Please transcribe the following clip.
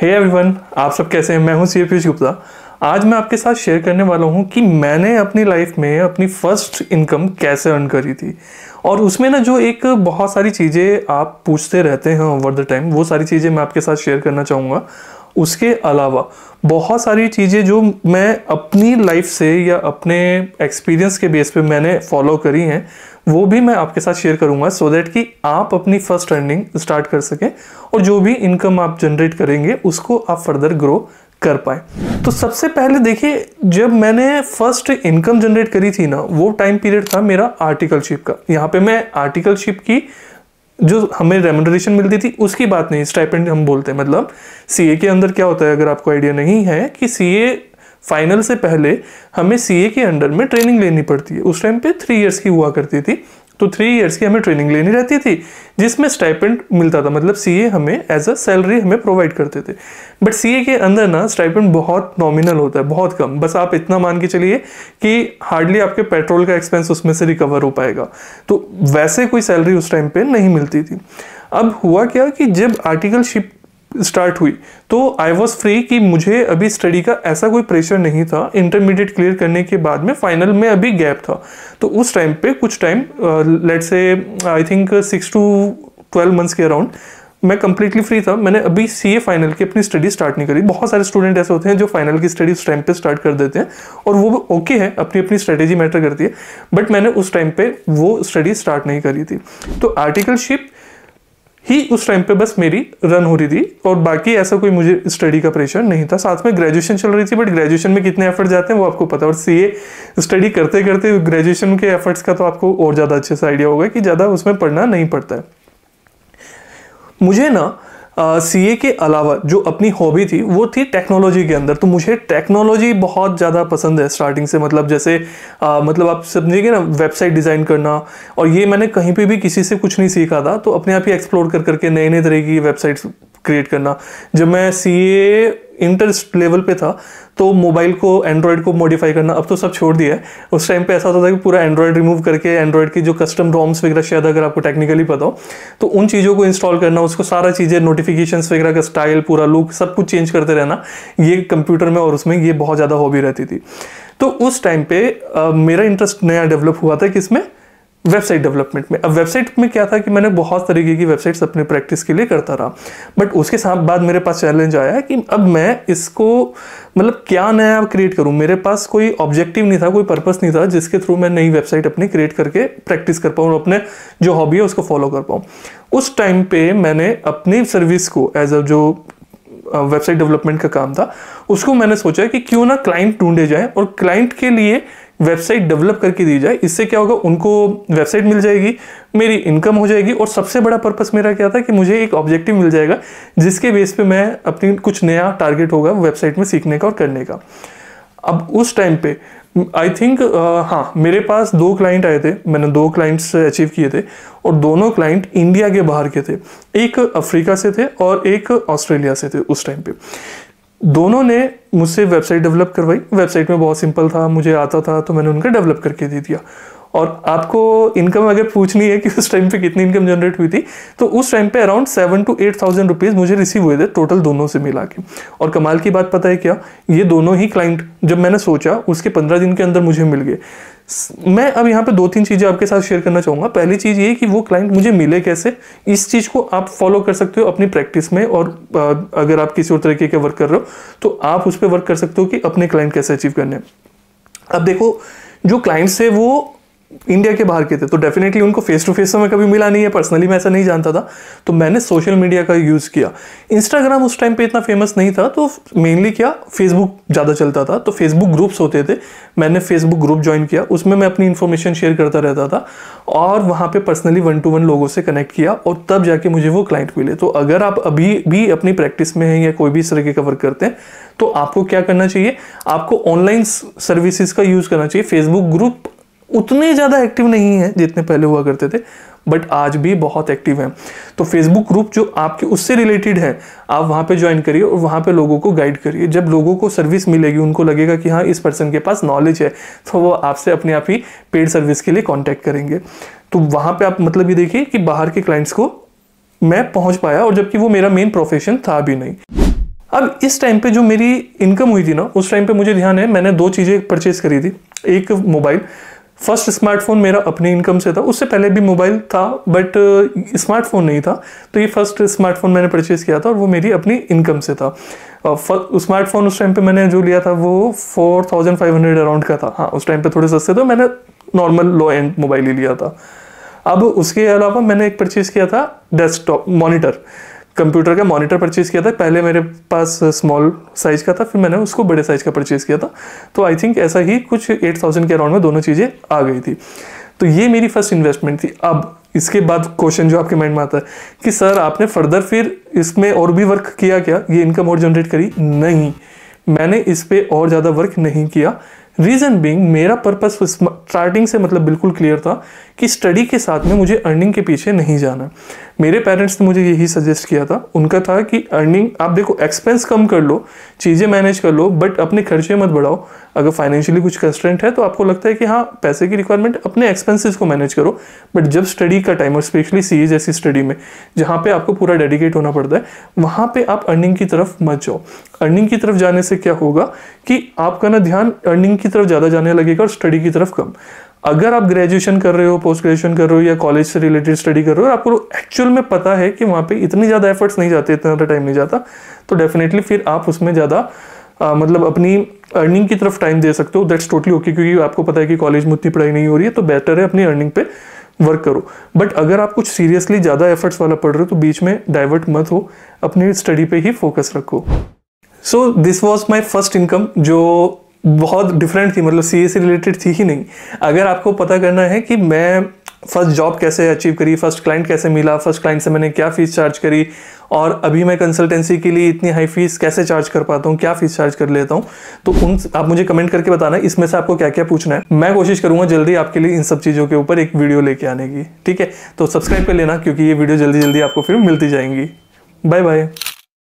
हे hey everyone आप सब कैसे हैं मैं हूं सी पीयूष गुप्ता आज मैं आपके साथ शेयर करने वाला हूं कि मैंने अपनी लाइफ में अपनी फर्स्ट इनकम कैसे अर्न करी थी और उसमें ना जो एक बहुत सारी चीज़ें आप पूछते रहते हैं ओवर द टाइम वो सारी चीज़ें मैं आपके साथ शेयर करना चाहूँगा उसके अलावा बहुत सारी चीज़ें जो मैं अपनी लाइफ से या अपने एक्सपीरियंस के बेस पे मैंने फॉलो करी हैं वो भी मैं आपके साथ शेयर करूंगा सो दैट कि आप अपनी फर्स्ट अर्निंग स्टार्ट कर सकें और जो भी इनकम आप जनरेट करेंगे उसको आप फर्दर ग्रो कर पाए तो सबसे पहले देखिए जब मैंने फर्स्ट इनकम जनरेट करी थी ना वो टाइम पीरियड था मेरा आर्टिकलशिप का यहाँ पे मैं आर्टिकलशिप की जो हमें रेमोडरेशन मिलती थी उसकी बात नहीं स्टाइपेंड हम बोलते हैं मतलब सीए के अंदर क्या होता है अगर आपको आइडिया नहीं है कि सीए फाइनल से पहले हमें सी के अंडर में ट्रेनिंग लेनी पड़ती है उस टाइम पे थ्री इयर्स की हुआ करती थी तो थ्री इयर्स की हमें ट्रेनिंग लेनी रहती थी जिसमें स्टाइपेंट मिलता था मतलब सी हमें एज अ सैलरी हमें प्रोवाइड करते थे बट सी के अंदर ना स्टाइपेंट बहुत नॉमिनल होता है बहुत कम बस आप इतना मान के चलिए कि हार्डली आपके पेट्रोल का एक्सपेंस उसमें से रिकवर हो पाएगा तो वैसे कोई सैलरी उस टाइम पे नहीं मिलती थी अब हुआ क्या कि जब आर्टिकल शिप स्टार्ट हुई तो आई वॉज फ्री कि मुझे अभी स्टडी का ऐसा कोई प्रेशर नहीं था इंटरमीडिएट क्लियर करने के बाद में फाइनल में अभी गैप था तो उस टाइम पे कुछ टाइम लेट से I think six to twelve months के अराउंड मैं कंप्लीटली फ्री था मैंने अभी सी ए फाइनल की अपनी स्टडी स्टार्ट नहीं करी बहुत सारे स्टूडेंट ऐसे होते हैं जो फाइनल की स्टडी उस टाइम पे स्टार्ट कर देते हैं और वो ओके okay है अपनी अपनी स्ट्रेटेजी मैटर करती है बट मैंने उस टाइम पे वो स्टडी स्टार्ट नहीं करी थी तो आर्टिकलशिप ही उस टाइम पे बस मेरी रन हो रही थी और बाकी ऐसा कोई मुझे स्टडी का प्रेशर नहीं था साथ में ग्रेजुएशन चल रही थी बट ग्रेजुएशन में कितने एफर्ट जाते हैं वो आपको पता और सी ए स्टडी करते करते ग्रेजुएशन के एफर्ट्स का तो आपको और ज़्यादा अच्छे से आइडिया होगा कि ज़्यादा उसमें पढ़ना नहीं पड़ता है मुझे ना ए के अलावा जो अपनी हॉबी थी वो थी टेक्नोलॉजी के अंदर तो मुझे टेक्नोलॉजी बहुत ज़्यादा पसंद है स्टार्टिंग से मतलब जैसे आ, मतलब आप समझिए ना वेबसाइट डिज़ाइन करना और ये मैंने कहीं पे भी किसी से कुछ नहीं सीखा था तो अपने आप ही एक्सप्लोर कर करके नए नए तरह की वेबसाइट्स क्रिएट करना जब मैं सी इंटरेस्ट लेवल पे था तो मोबाइल को एंड्रॉयड को मॉडिफाई करना अब तो सब छोड़ दिया है उस टाइम पे ऐसा होता था कि पूरा एंड्रॉयड रिमूव करके एंड्रॉयड की जो कस्टम रॉम्स वगैरह शायद अगर आपको टेक्निकली पता हो तो उन चीज़ों को इंस्टॉल करना उसको सारा चीज़ें नोटिफिकेशन वगैरह का स्टाइल पूरा लुक सब कुछ चेंज करते रहना ये कंप्यूटर में और उसमें ये बहुत ज़्यादा हॉबी रहती थी तो उस टाइम पे आ, मेरा इंटरेस्ट नया डेवलप हुआ था कि इसमें वेबसाइट डेवलपमेंट में अब वेबसाइट में क्या था कि मैंने बहुत तरीके की वेबसाइट्स अपने प्रैक्टिस के लिए करता रहा बट उसके साथ बाद मेरे पास चैलेंज आया कि अब मैं इसको मतलब क्या नया क्रिएट करूं मेरे पास कोई ऑब्जेक्टिव नहीं था कोई पर्पस नहीं था जिसके थ्रू मैं नई वेबसाइट अपनी क्रिएट करके प्रैक्टिस कर पाऊँ अपने जो हॉबी है उसको फॉलो कर पाऊँ उस टाइम पे मैंने अपनी सर्विस को एज अ जो वेबसाइट डेवलपमेंट का काम था उसको मैंने सोचा कि क्यों ना क्लाइंट ढूंढे जाए और क्लाइंट के लिए वेबसाइट डेवलप करके दी जाए इससे क्या होगा उनको वेबसाइट मिल जाएगी मेरी इनकम हो जाएगी और सबसे बड़ा पर्पस मेरा क्या था कि मुझे एक ऑब्जेक्टिव मिल जाएगा जिसके बेस पे मैं अपनी कुछ नया टारगेट होगा वेबसाइट में सीखने का और करने का अब उस टाइम पे आई थिंक uh, हाँ मेरे पास दो क्लाइंट आए थे मैंने दो क्लाइंट्स अचीव किए थे और दोनों क्लाइंट इंडिया के बाहर के थे एक अफ्रीका से थे और एक ऑस्ट्रेलिया से थे उस टाइम पे दोनों ने मुझसे वेबसाइट डेवलप करवाई वेबसाइट में बहुत सिंपल था मुझे आता था तो मैंने उनका डेवलप करके दे दिया और आपको इनकम अगर पूछनी है कि उस टाइम पे कितनी इनकम जनरेट हुई थी तो उस टाइम पे around seven to eight thousand rupees मुझे रिसीव हुए थे टोटल दोनों से मिला के और कमाल की बात पता है क्या ये दोनों ही क्लाइंट जब मैंने सोचा उसके पंद्रह दिन के अंदर मुझे मिल गए मैं अब यहाँ पे दो तीन चीज़ें आपके साथ शेयर करना चाहूँगा पहली चीज़ ये कि वो क्लाइंट मुझे मिले कैसे इस चीज़ को आप फॉलो कर सकते हो अपनी प्रैक्टिस में और अगर आप किसी और तरीके के वर्क कर रहे हो तो आप उस पर वर्क कर सकते हो कि अपने क्लाइंट कैसे अचीव करने अब देखो जो क्लाइंट्स है वो इंडिया के बाहर के थे तो डेफिनेटली उनको फेस टू फेस से मैं कभी मिला नहीं है पर्सनली मैं ऐसा नहीं जानता था तो मैंने सोशल मीडिया का यूज़ किया इंस्टाग्राम उस टाइम पे इतना फेमस नहीं था तो मेनली क्या फेसबुक ज़्यादा चलता था तो फेसबुक ग्रुप्स होते थे मैंने फेसबुक ग्रुप ज्वाइन किया उसमें मैं अपनी इन्फॉर्मेशन शेयर करता रहता था और वहाँ पर पर्सनली वन टू वन लोगों से कनेक्ट किया और तब जाके मुझे वो क्लाइंट मिले तो अगर आप अभी भी अपनी प्रैक्टिस में हैं या कोई भी इस तरह के कवर करते हैं तो आपको क्या करना चाहिए आपको ऑनलाइन सर्विसेज का यूज़ करना चाहिए फेसबुक ग्रुप उतने ज़्यादा एक्टिव नहीं है जितने पहले हुआ करते थे बट आज भी बहुत एक्टिव हैं तो फेसबुक ग्रुप जो आपके उससे रिलेटेड है आप वहाँ पे ज्वाइन करिए और वहाँ पे लोगों को गाइड करिए जब लोगों को सर्विस मिलेगी उनको लगेगा कि हाँ इस पर्सन के पास नॉलेज है तो वो आपसे अपने आप ही पेड सर्विस के लिए कॉन्टैक्ट करेंगे तो वहाँ पर आप मतलब ये देखिए कि बाहर के क्लाइंट्स को मैं पहुँच पाया और जबकि वो मेरा मेन प्रोफेशन था भी नहीं अब इस टाइम पे जो मेरी इनकम हुई थी ना उस टाइम पे मुझे ध्यान है मैंने दो चीज़ें परचेज करी थी एक मोबाइल फर्स्ट स्मार्टफोन मेरा अपनी इनकम से था उससे पहले भी मोबाइल था बट स्मार्टफोन नहीं था तो ये फर्स्ट स्मार्टफोन मैंने परचेज़ किया था और वो मेरी अपनी इनकम से था स्मार्टफोन उस टाइम पे मैंने जो लिया था वो four thousand five hundred around का था हाँ उस टाइम पे थोड़े सस्ते थे मैंने नॉर्मल लो एंड मोबाइल ही लिया था अब उसके अलावा मैंने एक परचेज़ किया था डेस्कटॉप मॉनिटर कंप्यूटर का मॉनिटर परचेज़ किया था पहले मेरे पास स्मॉल साइज़ का था फिर मैंने उसको बड़े साइज़ का परचेज़ किया था तो आई थिंक ऐसा ही कुछ एट थाउजेंड के अराउंड में दोनों चीज़ें आ गई थी तो ये मेरी फर्स्ट इन्वेस्टमेंट थी अब इसके बाद क्वेश्चन जो आपके माइंड में आता है कि सर आपने फर्दर फिर इसमें और भी वर्क किया क्या ये इनकम और जनरेट करी नहीं मैंने इस पर और ज़्यादा वर्क नहीं किया रीज़न बिंग मेरा पर्पज स्टार्टिंग से मतलब बिल्कुल क्लियर था कि स्टडी के साथ में मुझे अर्निंग के पीछे नहीं जाना मेरे पेरेंट्स ने मुझे यही सजेस्ट किया था उनका था कि अर्निंग आप देखो एक्सपेंस कम कर लो चीज़ें मैनेज कर लो बट अपने खर्चे मत बढ़ाओ अगर फाइनेंशियली कुछ कंस्टेंट है तो आपको लगता है कि हाँ पैसे की रिक्वायरमेंट अपने एक्सपेंसेस को मैनेज करो बट जब स्टडी का टाइम और स्पेशली सी जैसी स्टडी में जहाँ पे आपको पूरा डेडिकेट होना पड़ता है वहाँ पे आप अर्निंग की तरफ मत जाओ अर्निंग की तरफ जाने से क्या होगा कि आपका ना ध्यान अर्निंग की तरफ ज़्यादा जाने लगेगा और स्टडी की तरफ कम अगर आप ग्रेजुएशन कर रहे हो पोस्ट ग्रेजुएशन कर रहे हो या कॉलेज से रिलेटेड स्टडी कर रहे हो और आपको एक्चुअल में पता है कि वहाँ पे इतनी ज़्यादा एफर्ट्स नहीं जाते इतना ज़्यादा टाइम नहीं जाता तो डेफिनेटली फिर आप उसमें ज़्यादा आ, मतलब अपनी अर्निंग की तरफ टाइम दे सकते हो दैट्स टोटली ओके क्योंकि आपको पता है कि कॉलेज में उतनी पढ़ाई नहीं हो रही है तो बेटर है अपनी अर्निंग पे वर्क करो बट अगर आप कुछ सीरियसली ज़्यादा एफर्ट्स वाला पढ़ रहे हो तो बीच में डाइवर्ट मत हो अपनी स्टडी पे ही फोकस रखो so this was my first income जो बहुत डिफरेंट थी मतलब सी रिलेटेड थी ही नहीं अगर आपको पता करना है कि मैं फर्स्ट जॉब कैसे अचीव करी फर्स्ट क्लाइंट कैसे मिला फर्स्ट क्लाइंट से मैंने क्या फ़ीस चार्ज करी और अभी मैं कंसल्टेंसी के लिए इतनी हाई फीस कैसे चार्ज कर पाता हूँ क्या फीस चार्ज कर लेता हूँ तो उन आप मुझे कमेंट करके बताना इसमें से आपको क्या क्या पूछना है मैं कोशिश करूँगा जल्दी आपके लिए इन सब चीज़ों के ऊपर एक वीडियो लेके आने की ठीक है तो सब्सक्राइब कर लेना क्योंकि ये वीडियो जल्दी जल्दी आपको फिर मिलती जाएंगी बाय बाय